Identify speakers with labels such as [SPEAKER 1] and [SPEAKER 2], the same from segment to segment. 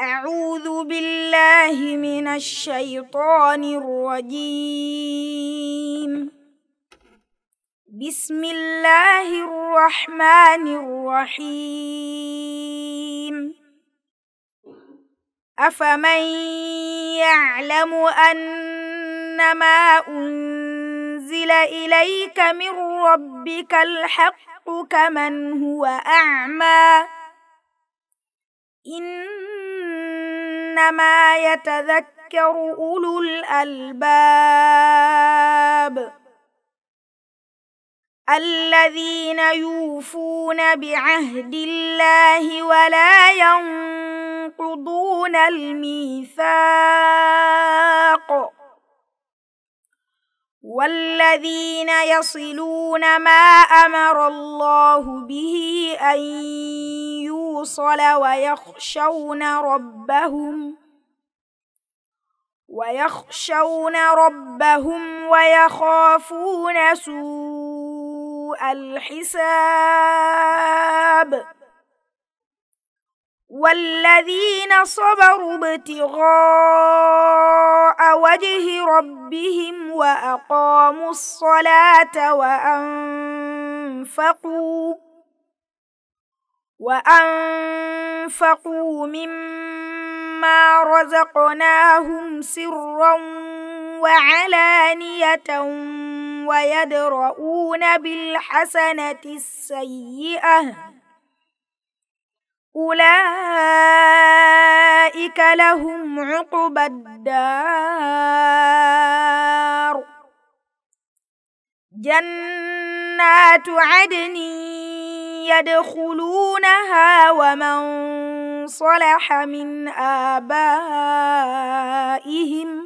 [SPEAKER 1] أعوذ بالله من الشيطان الرجيم بسم الله الرحمن الرحيم أفمن يعلم أنما أنزل إليك من ربك الحق كمن هو أعمى إن إنما يتذكر أولو الألباب الذين يوفون بعهد الله ولا ينقضون الميثاق والذين يصلون ما امر الله به ان يوصل ويخشون ربهم ويخشون ربهم ويخافون سوء الحساب والذين صبروا ابتغاء وجه ربهم وأقاموا الصلاة وأنفقوا وأنفقوا مما رزقناهم سرا وعلانية ويدرؤون بالحسنة السيئة أولئك لهم عقبى الدار جنات عدن يدخلونها ومن صلح من آبائهم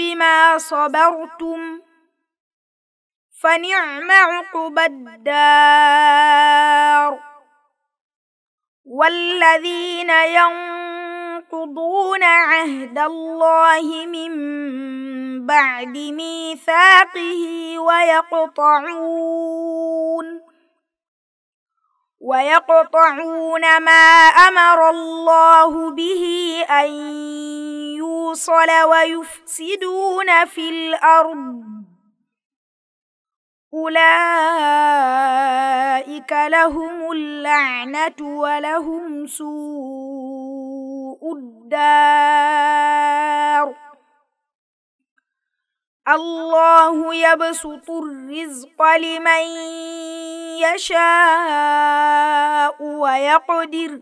[SPEAKER 1] بما صبرتم فنعم عقبى الدار والذين ينقضون عهد الله من بعد ميثاقه ويقطعون ويقطعون ما امر الله به ان الوصل وَيُفْسِدُونَ فِي الْأَرْضِ أُولَئِكَ لَهُمُ اللَّعْنَةُ وَلَهُمْ سُوءُ الدَّارِ الله يبسط الرزق لمن يشاء ويقدر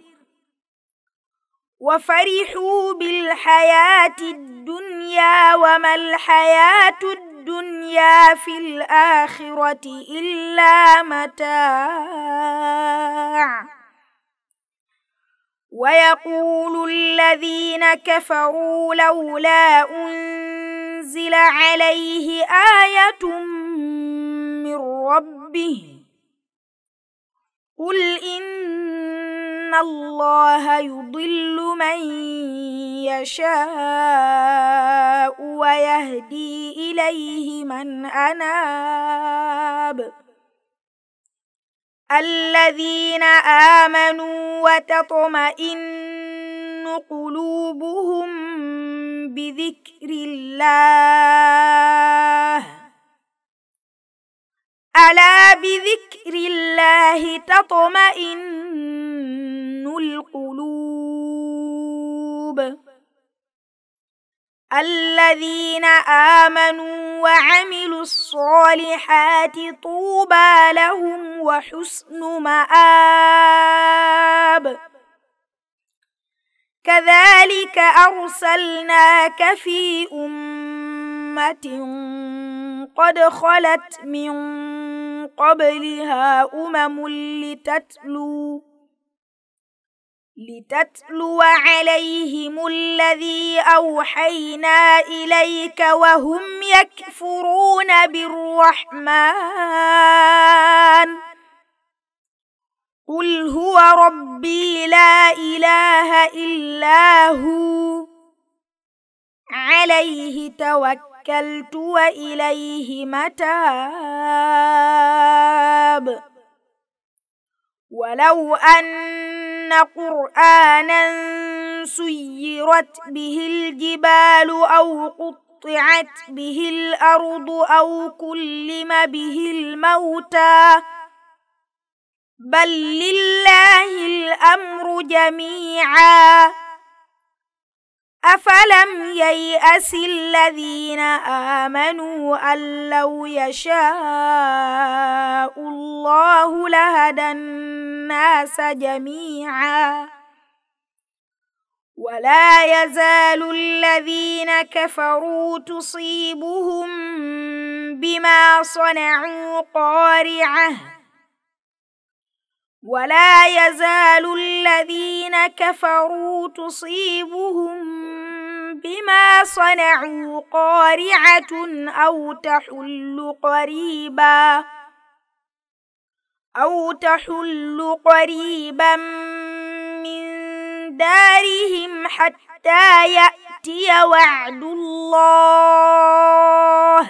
[SPEAKER 1] وفرحوا بالحياة الدنيا وما الحياة الدنيا في الآخرة إلا متاع ويقول الذين كفروا لولا أنزل عليه آية من ربه قل إن إن الله يضل من يشاء ويهدي إليه من أناب الذين آمنوا وتطمئن قلوبهم بذكر الله ألا بذكر الله تطمئن القلوب الذين آمنوا وعملوا الصالحات طوبى لهم وحسن مآب كذلك أرسلناك في أمة قد خلت من قبلها أمم لتتلو لتتلو عليهم الذي أوحينا إليك وهم يكفرون بالرحمن قل هو ربي لا إله إلا هو عليه توكلت وإليه متاب ولو أن قرآنا سيرت به الجبال أو قطعت به الأرض أو كلم به الموتى بل لله الأمر جميعا أفلم ييأس الذين آمنوا أن لو يشاء الله لهدى الناس جميعا ولا يزال الذين كفروا تصيبهم بما صنعوا قارعه ولا يزال الذين كفروا تصيبهم بما صنعوا قارعة أو تحل قريبا أو تحل قريبا من دارهم حتى يأتي وعد الله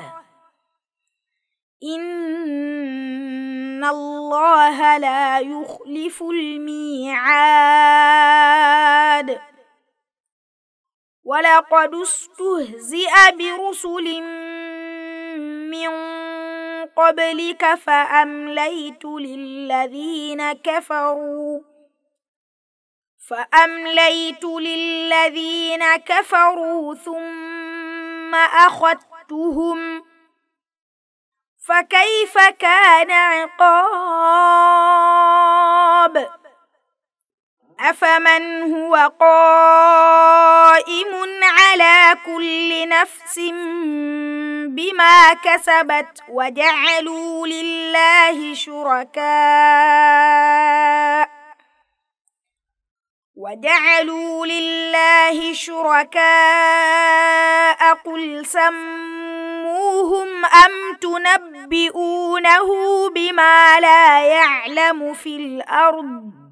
[SPEAKER 1] إن الله لا يخلف الميعاد ولقد استهزئ برسل من قبلك فأمليت للذين كفروا فأمليت للذين كفروا ثم أخذتهم فكيف كان عقاب أفمن هو قائم على كل نفس بما كسبت وجعلوا لله شركاء وجعلوا لله شركاء قل سموهم أم تنبئونه بما لا يعلم في الأرض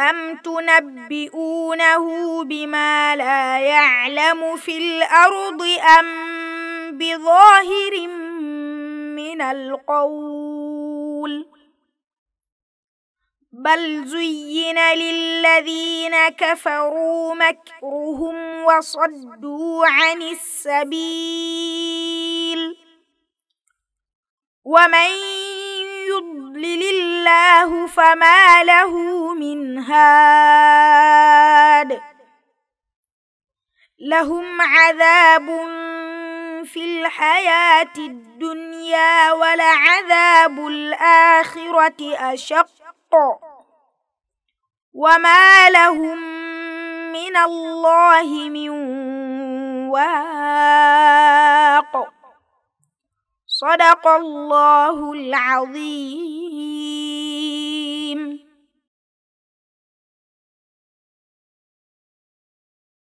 [SPEAKER 1] أم تنبئونه بما لا يعلم في الأرض أم بظاهر من القول بل زين للذين كفروا مكرهم وصدوا عن السبيل ومن يضلل الله فما له من هاد لهم عذاب في الحياة الدنيا ولعذاب الآخرة أشق وما لهم من الله من واد صدق الله العظيم